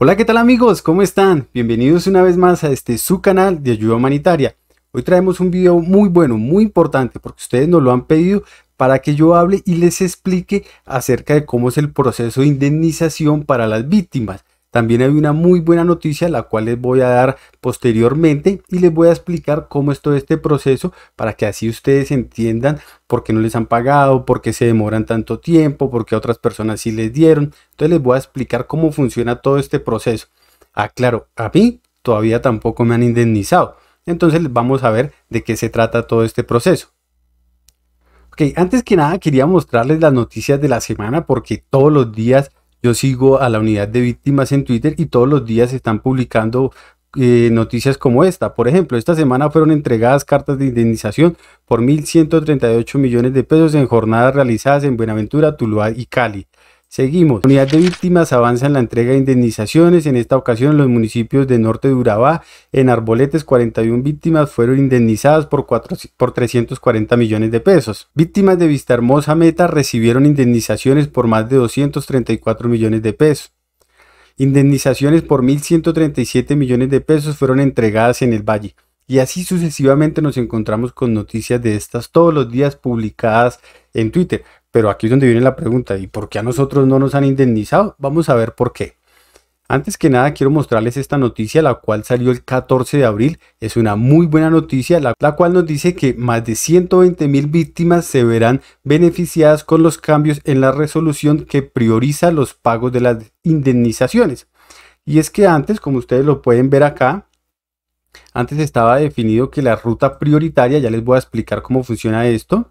Hola, ¿qué tal amigos? ¿Cómo están? Bienvenidos una vez más a este su canal de ayuda humanitaria. Hoy traemos un video muy bueno, muy importante, porque ustedes nos lo han pedido para que yo hable y les explique acerca de cómo es el proceso de indemnización para las víctimas. También hay una muy buena noticia la cual les voy a dar posteriormente y les voy a explicar cómo es todo este proceso para que así ustedes entiendan por qué no les han pagado, por qué se demoran tanto tiempo, por qué a otras personas sí les dieron. Entonces les voy a explicar cómo funciona todo este proceso. Ah, claro, a mí todavía tampoco me han indemnizado. Entonces vamos a ver de qué se trata todo este proceso. Ok, antes que nada quería mostrarles las noticias de la semana porque todos los días yo sigo a la unidad de víctimas en Twitter y todos los días se están publicando eh, noticias como esta. Por ejemplo, esta semana fueron entregadas cartas de indemnización por 1.138 millones de pesos en jornadas realizadas en Buenaventura, Tuluá y Cali. Seguimos. unidad de víctimas avanza en la entrega de indemnizaciones. En esta ocasión, los municipios de Norte de Urabá, en Arboletes, 41 víctimas fueron indemnizadas por, por 340 millones de pesos. Víctimas de Vista Hermosa Meta recibieron indemnizaciones por más de 234 millones de pesos. Indemnizaciones por 1.137 millones de pesos fueron entregadas en el Valle. Y así sucesivamente nos encontramos con noticias de estas todos los días publicadas en Twitter. Pero aquí es donde viene la pregunta, ¿y por qué a nosotros no nos han indemnizado? Vamos a ver por qué. Antes que nada quiero mostrarles esta noticia, la cual salió el 14 de abril. Es una muy buena noticia, la, cual nos dice que más de 120 mil víctimas se verán beneficiadas con los cambios en la resolución que prioriza los pagos de las indemnizaciones. Y es que antes, como ustedes lo pueden ver acá, antes estaba definido que la ruta prioritaria, ya les voy a explicar cómo funciona esto,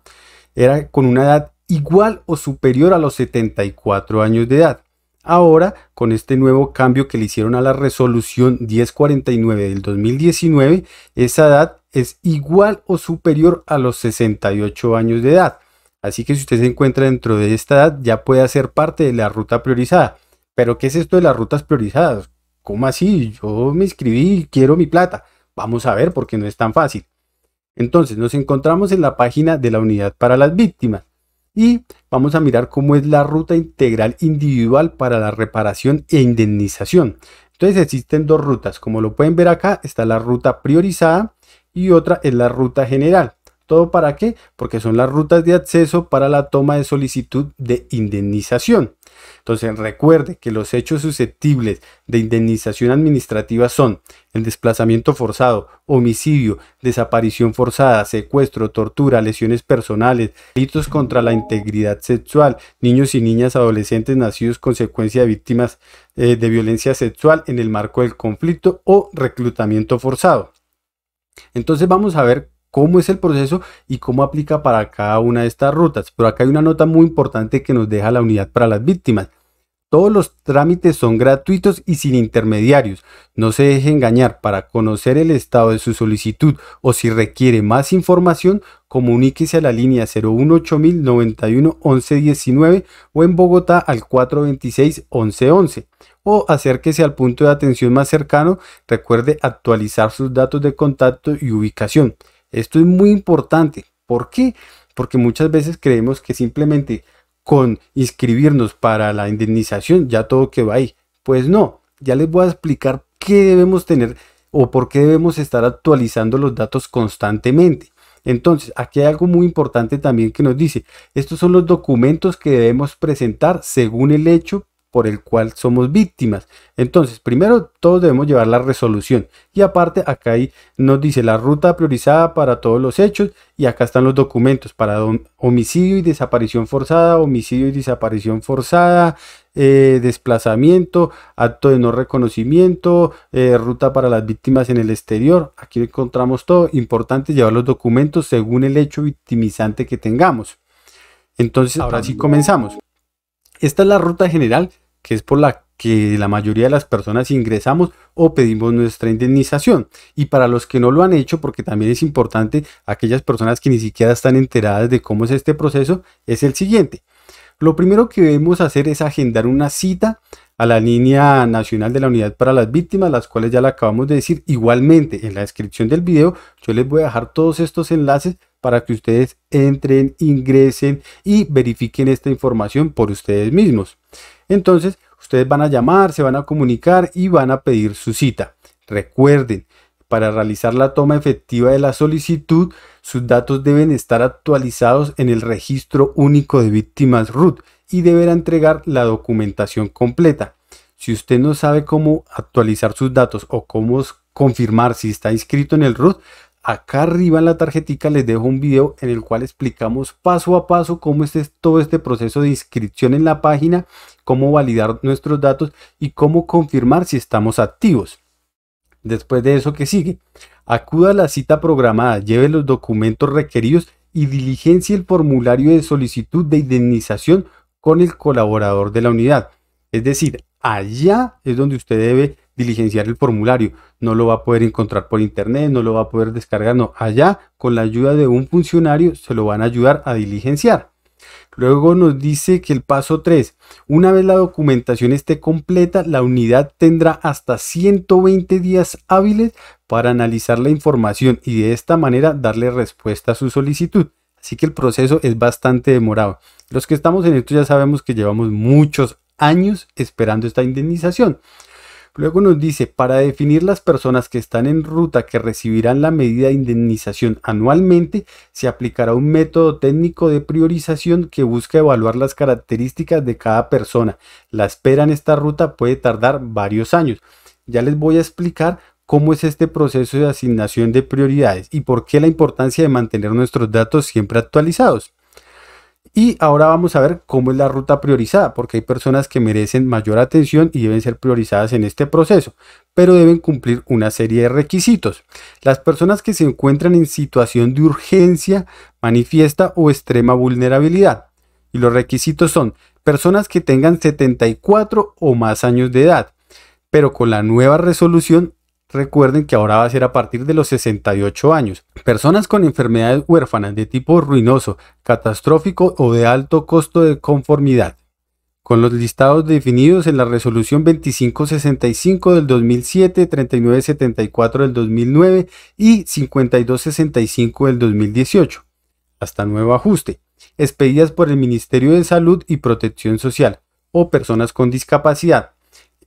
era con una edad igual o superior a los 74 años de edad. Ahora, con este nuevo cambio que le hicieron a la resolución 1049 del 2019, esa edad es igual o superior a los 68 años de edad. Así que si usted se encuentra dentro de esta edad, ya puede hacer parte de la ruta priorizada. Pero ¿qué es esto de las rutas priorizadas? ¿Cómo así? Yo me inscribí y quiero mi plata. Vamos a ver porque no es tan fácil. Entonces, nos encontramos en la página de la Unidad para las Víctimas. Y vamos a mirar cómo es la ruta integral individual para la reparación e indemnización. Entonces existen dos rutas. Como lo pueden ver acá, está la ruta priorizada y otra es la ruta general. ¿Todo para qué? Porque son las rutas de acceso para la toma de solicitud de indemnización. Entonces recuerde que los hechos susceptibles de indemnización administrativa son el desplazamiento forzado, homicidio, desaparición forzada, secuestro, tortura, lesiones personales, delitos contra la integridad sexual, niños y niñas adolescentes nacidos consecuencia de víctimas eh, de violencia sexual en el marco del conflicto o reclutamiento forzado. Entonces vamos a ver cómo es el proceso y cómo aplica para cada una de estas rutas. Pero acá hay una nota muy importante que nos deja la unidad para las víctimas. Todos los trámites son gratuitos y sin intermediarios. No se deje engañar. Para conocer el estado de su solicitud o si requiere más información, comuníquese a la línea 018.091.1119 o en Bogotá al 426 1111 o acérquese al punto de atención más cercano. Recuerde actualizar sus datos de contacto y ubicación. Esto es muy importante. ¿Por qué? Porque muchas veces creemos que simplemente con inscribirnos para la indemnización ya todo quedó ahí. Pues no, ya les voy a explicar qué debemos tener o por qué debemos estar actualizando los datos constantemente. Entonces, aquí hay algo muy importante también que nos dice, estos son los documentos que debemos presentar según el hecho por el cual somos víctimas. Entonces, primero todos debemos llevar la resolución. Y aparte, acá ahí nos dice la ruta priorizada para todos los hechos y acá están los documentos para homicidio y desaparición forzada, homicidio y desaparición forzada, eh, desplazamiento, acto de no reconocimiento, eh, ruta para las víctimas en el exterior. Aquí encontramos todo. Importante llevar los documentos según el hecho victimizante que tengamos. Entonces, ahora sí comenzamos. Esta es la ruta general que es por la que la mayoría de las personas ingresamos o pedimos nuestra indemnización. Y para los que no lo han hecho, porque también es importante aquellas personas que ni siquiera están enteradas de cómo es este proceso, es el siguiente. Lo primero que debemos hacer es agendar una cita a la línea nacional de la unidad para las víctimas, las cuales ya la acabamos de decir. Igualmente, en la descripción del video yo les voy a dejar todos estos enlaces para que ustedes entren, ingresen y verifiquen esta información por ustedes mismos. Entonces, ustedes van a llamar, se van a comunicar y van a pedir su cita. Recuerden, para realizar la toma efectiva de la solicitud, sus datos deben estar actualizados en el registro único de víctimas RUT y deberá entregar la documentación completa. Si usted no sabe cómo actualizar sus datos o cómo confirmar si está inscrito en el RUT, Acá arriba en la tarjetica les dejo un video en el cual explicamos paso a paso cómo es todo este proceso de inscripción en la página, cómo validar nuestros datos y cómo confirmar si estamos activos. Después de eso, ¿qué sigue? Acuda a la cita programada, lleve los documentos requeridos y diligencie el formulario de solicitud de indemnización con el colaborador de la unidad. Es decir, allá es donde usted debe diligenciar el formulario. No lo va a poder encontrar por internet, no lo va a poder descargar, no. Allá, con la ayuda de un funcionario, se lo van a ayudar a diligenciar. Luego nos dice que el paso 3, una vez la documentación esté completa, la unidad tendrá hasta 120 días hábiles para analizar la información y de esta manera darle respuesta a su solicitud. Así que el proceso es bastante demorado. Los que estamos en esto ya sabemos que llevamos muchos años esperando esta indemnización. Luego nos dice, para definir las personas que están en ruta que recibirán la medida de indemnización anualmente, se aplicará un método técnico de priorización que busca evaluar las características de cada persona. La espera en esta ruta puede tardar varios años. Ya les voy a explicar cómo es este proceso de asignación de prioridades y por qué la importancia de mantener nuestros datos siempre actualizados. Y ahora vamos a ver cómo es la ruta priorizada, porque hay personas que merecen mayor atención y deben ser priorizadas en este proceso, pero deben cumplir una serie de requisitos. Las personas que se encuentran en situación de urgencia manifiesta o extrema vulnerabilidad. Y los requisitos son personas que tengan 74 o más años de edad, pero con la nueva resolución Recuerden que ahora va a ser a partir de los 68 años. Personas con enfermedades huérfanas de tipo ruinoso, catastrófico o de alto costo de conformidad. Con los listados definidos en la resolución 2565 del 2007, 3974 del 2009 y 5265 del 2018. Hasta nuevo ajuste. Expedidas por el Ministerio de Salud y Protección Social o personas con discapacidad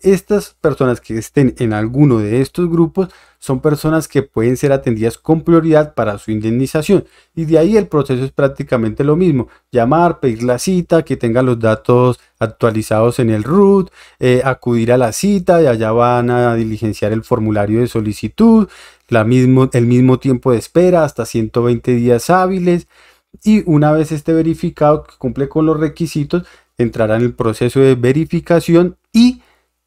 estas personas que estén en alguno de estos grupos son personas que pueden ser atendidas con prioridad para su indemnización y de ahí el proceso es prácticamente lo mismo. Llamar, pedir la cita, que tengan los datos actualizados en el RUT, eh, acudir a la cita y allá van a diligenciar el formulario de solicitud, la mismo, el mismo tiempo de espera hasta 120 días hábiles y una vez esté verificado que cumple con los requisitos entrará en el proceso de verificación y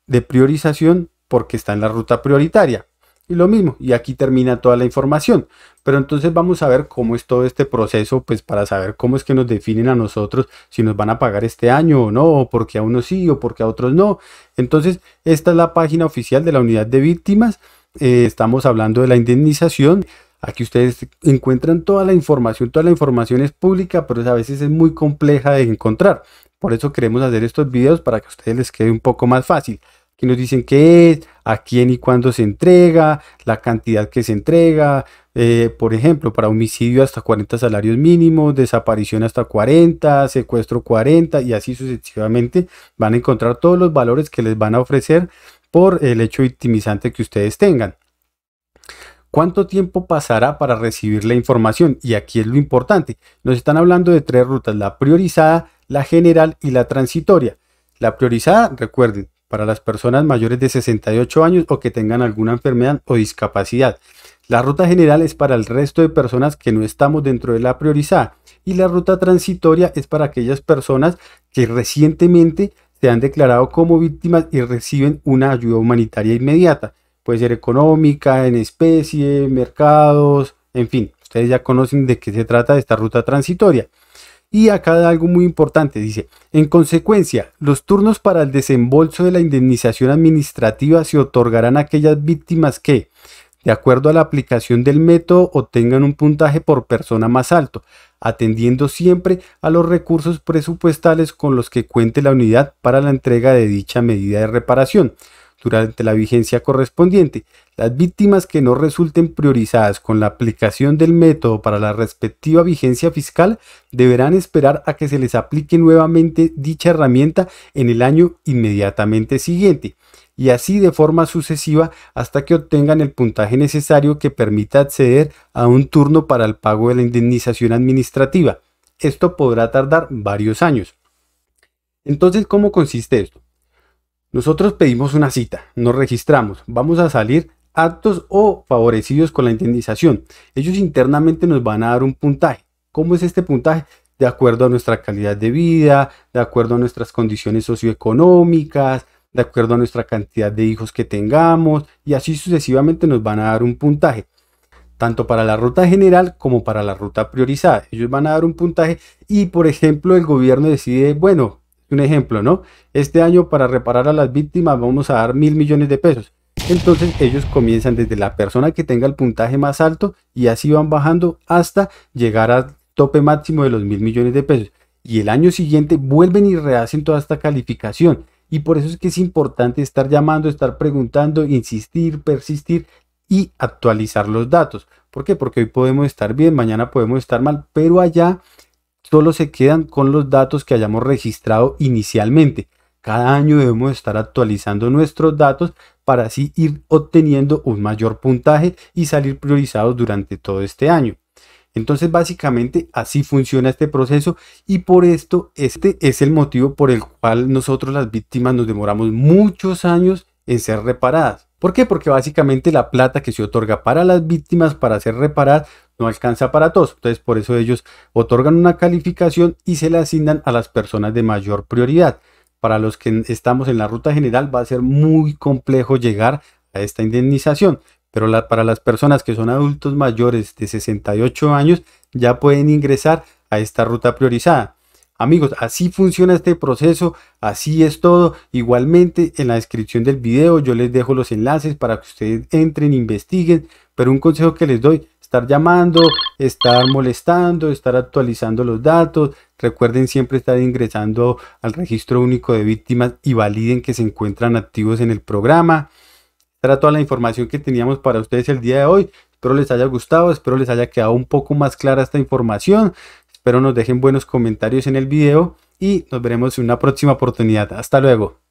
de priorización porque está en la ruta prioritaria. Y lo mismo, y aquí termina toda la información. Pero entonces vamos a ver cómo es todo este proceso, pues para saber cómo es que nos definen a nosotros si nos van a pagar este año o no, o porque a unos sí o porque a otros no. Entonces, esta es la página oficial de la unidad de víctimas. Eh, estamos hablando de la indemnización. Aquí ustedes encuentran toda la información, toda la información es pública, pero a veces es muy compleja de encontrar. Por eso queremos hacer estos videos para que a ustedes les quede un poco más fácil. Aquí nos dicen qué es, a quién y cuándo se entrega, la cantidad que se entrega, eh, por ejemplo, para homicidio hasta 40 salarios mínimos, desaparición hasta 40, secuestro 40 y así sucesivamente van a encontrar todos los valores que les van a ofrecer por el hecho victimizante que ustedes tengan. ¿Cuánto tiempo pasará para recibir la información? Y aquí es lo importante. Nos están hablando de tres rutas, la priorizada, la general y la transitoria. La priorizada, recuerden, para las personas mayores de 68 años o que tengan alguna enfermedad o discapacidad. La ruta general es para el resto de personas que no estamos dentro de la priorizada. Y la ruta transitoria es para aquellas personas que recientemente se han declarado como víctimas y reciben una ayuda humanitaria inmediata puede ser económica, en especie, mercados, en fin, ustedes ya conocen de qué se trata esta ruta transitoria. Y acá da algo muy importante, dice, en consecuencia, los turnos para el desembolso de la indemnización administrativa se otorgarán a aquellas víctimas que, de acuerdo a la aplicación del método, obtengan un puntaje por persona más alto, atendiendo siempre a los recursos presupuestales con los que cuente la unidad para la entrega de dicha medida de reparación durante la vigencia correspondiente. Las víctimas que no resulten priorizadas con la aplicación del método para la respectiva vigencia fiscal deberán esperar a que se les aplique nuevamente dicha herramienta en el año inmediatamente siguiente y así de forma sucesiva hasta que obtengan el puntaje necesario que permita acceder a un turno para el pago de la indemnización administrativa. Esto podrá tardar varios años. Entonces, ¿cómo consiste esto? Nosotros pedimos una cita, nos registramos, vamos a salir actos o favorecidos con la indemnización. Ellos internamente nos van a dar un puntaje. ¿Cómo es este puntaje? De acuerdo a nuestra calidad de vida, de acuerdo a nuestras condiciones socioeconómicas, de acuerdo a nuestra cantidad de hijos que tengamos y así sucesivamente nos van a dar un puntaje, tanto para la ruta general como para la ruta priorizada. Ellos van a dar un puntaje y por ejemplo el gobierno decide, bueno, un ejemplo, ¿no? Este año para reparar a las víctimas vamos a dar mil millones de pesos. Entonces ellos comienzan desde la persona que tenga el puntaje más alto y así van bajando hasta llegar al tope máximo de los mil millones de pesos. Y el año siguiente vuelven y rehacen toda esta calificación. Y por eso es que es importante estar llamando, estar preguntando, insistir, persistir y actualizar los datos. ¿Por qué? Porque hoy podemos estar bien, mañana podemos estar mal, pero allá solo se quedan con los datos que hayamos registrado inicialmente. Cada año debemos estar actualizando nuestros datos para así ir obteniendo un mayor puntaje y salir priorizados durante todo este año. Entonces básicamente así funciona este proceso y por esto este es el motivo por el cual nosotros las víctimas nos demoramos muchos años en ser reparadas. ¿Por qué? Porque básicamente la plata que se otorga para las víctimas para ser reparar no alcanza para todos. Entonces, por eso ellos otorgan una calificación y se la asignan a las personas de mayor prioridad. Para los que estamos en la ruta general va a ser muy complejo llegar a esta indemnización, pero para las personas que son adultos mayores de 68 años ya pueden ingresar a esta ruta priorizada. Amigos, así funciona este proceso, así es todo. Igualmente en la descripción del video yo les dejo los enlaces para que ustedes entren, investiguen, pero un consejo que les doy, estar llamando, estar molestando, estar actualizando los datos. Recuerden siempre estar ingresando al registro único de víctimas y validen que se encuentran activos en el programa. Era toda la información que teníamos para ustedes el día de hoy. Espero les haya gustado, espero les haya quedado un poco más clara esta información. Espero nos dejen buenos comentarios en el video y nos veremos en una próxima oportunidad. Hasta luego.